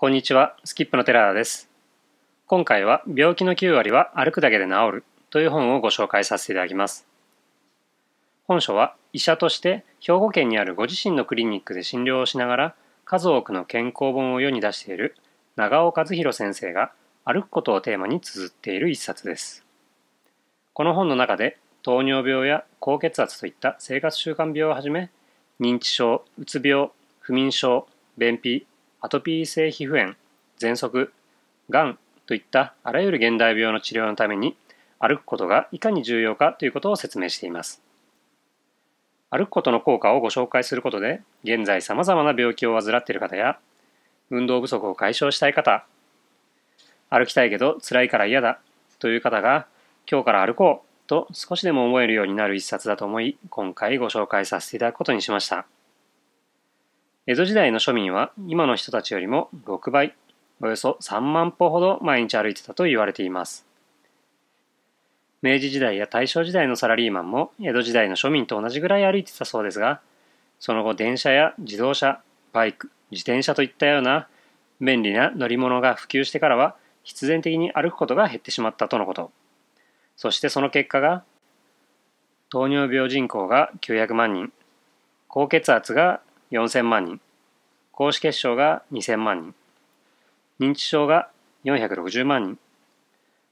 こんにちは、スキップの寺田です。今回は病気の9割は歩くだけで治るという本をご紹介させていただきます。本書は医者として兵庫県にあるご自身のクリニックで診療をしながら数多くの健康本を世に出している長尾和弘先生が歩くことをテーマに綴っている一冊です。この本の中で糖尿病や高血圧といった生活習慣病をはじめ認知症、うつ病、不眠症、便秘、アトピー性皮膚炎、喘息、がんといったあらゆる現代病の治療のために歩くことがいかに重要かということを説明しています。歩くことの効果をご紹介することで現在さまざまな病気を患っている方や運動不足を解消したい方歩きたいけど辛いから嫌だという方が今日から歩こうと少しでも思えるようになる一冊だと思い今回ご紹介させていただくことにしました。江戸時代の庶民は今の人たちよりも6倍、およそ3万歩ほど毎日歩いてたと言われています。明治時代や大正時代のサラリーマンも江戸時代の庶民と同じぐらい歩いてたそうですが、その後電車や自動車、バイク、自転車といったような便利な乗り物が普及してからは必然的に歩くことが減ってしまったとのこと。そしてその結果が、糖尿病人口が900万人、高血圧が4000万人高脂血症が2000万人認知症が460万人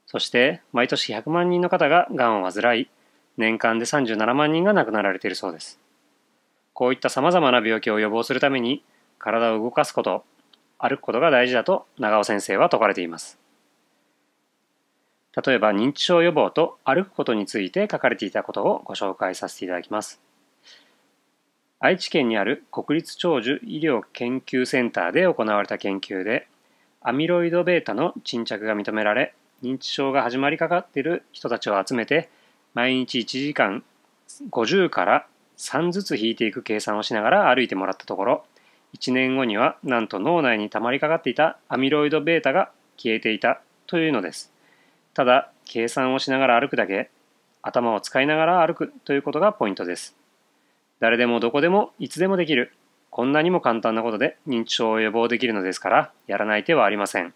そして毎年100万人の方ががんを患い年間で37万人が亡くなられているそうですこういったさまざまな病気を予防するために体を動かすこと歩くことが大事だと長尾先生は説かれています例えば認知症予防と歩くことについて書かれていたことをご紹介させていただきます愛知県にある国立長寿医療研究センターで行われた研究でアミロイド β の沈着が認められ認知症が始まりかかっている人たちを集めて毎日1時間50から3ずつ引いていく計算をしながら歩いてもらったところ1年後にはなんと脳内に溜まりかかっていたアミロイド β が消えていたというのですただ計算をしながら歩くだけ頭を使いながら歩くということがポイントです誰でもどこでもいつでもできる。こんなにも簡単なことで認知症を予防できるのですから、やらない手はありません。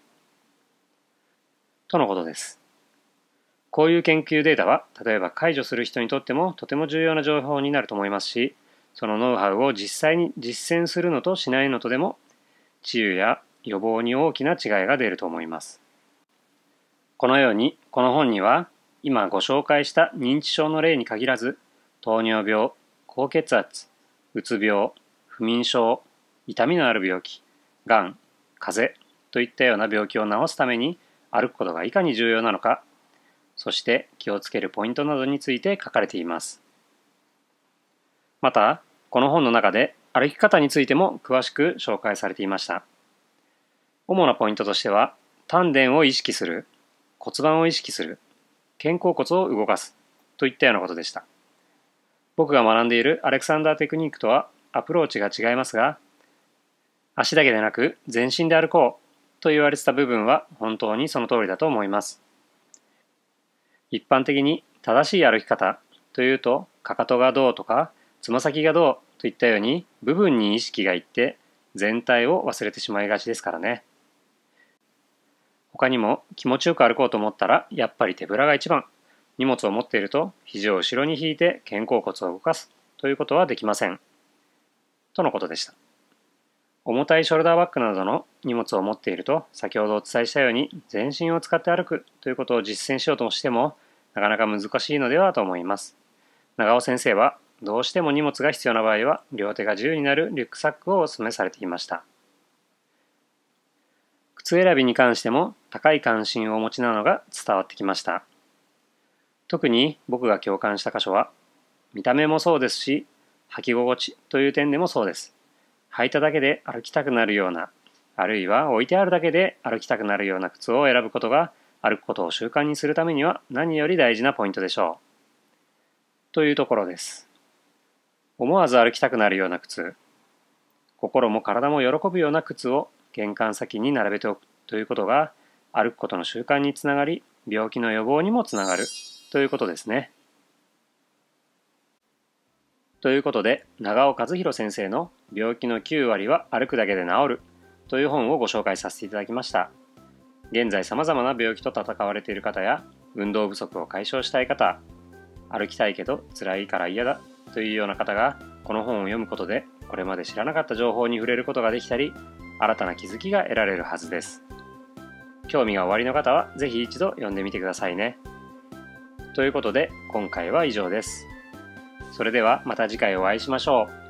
とのことです。こういう研究データは、例えば解除する人にとってもとても重要な情報になると思いますし、そのノウハウを実際に実践するのとしないのとでも、治癒や予防に大きな違いが出ると思います。このように、この本には、今ご紹介した認知症の例に限らず、糖尿病、高血圧、うつ病、不眠症、痛みのある病気、がん、風邪といったような病気を治すために歩くことがいかに重要なのか、そして気をつけるポイントなどについて書かれています。また、この本の中で歩き方についても詳しく紹介されていました。主なポイントとしては、丹田を意識する、骨盤を意識する、肩甲骨を動かすといったようなことでした。僕が学んでいるアレクサンダーテクニックとはアプローチが違いますが、足だけでなく全身で歩こうと言われてた部分は本当にその通りだと思います。一般的に正しい歩き方というと、かかとがどうとか、つま先がどうといったように部分に意識がいって全体を忘れてしまいがちですからね。他にも気持ちよく歩こうと思ったらやっぱり手ぶらが一番荷物を持っていると肘を後ろに引いて肩甲骨を動かすということはできません。とのことでした。重たいショルダーバッグなどの荷物を持っていると先ほどお伝えしたように全身を使って歩くということを実践しようとしてもなかなか難しいのではと思います。長尾先生はどうしても荷物が必要な場合は両手が自由になるリュックサックをお勧めされていました。靴選びに関しても高い関心をお持ちなのが伝わってきました。特に僕が共感した箇所は、見た目もそうですし、履き心地という点でもそうです。履いただけで歩きたくなるような、あるいは置いてあるだけで歩きたくなるような靴を選ぶことが、歩くことを習慣にするためには何より大事なポイントでしょう。というところです。思わず歩きたくなるような靴、心も体も喜ぶような靴を玄関先に並べておくということが、歩くことの習慣につながり、病気の予防にもつながるということですね。ということで、長尾和弘先生の病気の9割は歩くだけで治るという本をご紹介させていただきました。現在様々な病気と闘われている方や、運動不足を解消したい方、歩きたいけど辛いから嫌だというような方が、この本を読むことで、これまで知らなかった情報に触れることができたり、新たな気づきが得られるはずです。興味がおありの方は、是非一度読んでみてくださいね。ということで今回は以上です。それではまた次回お会いしましょう。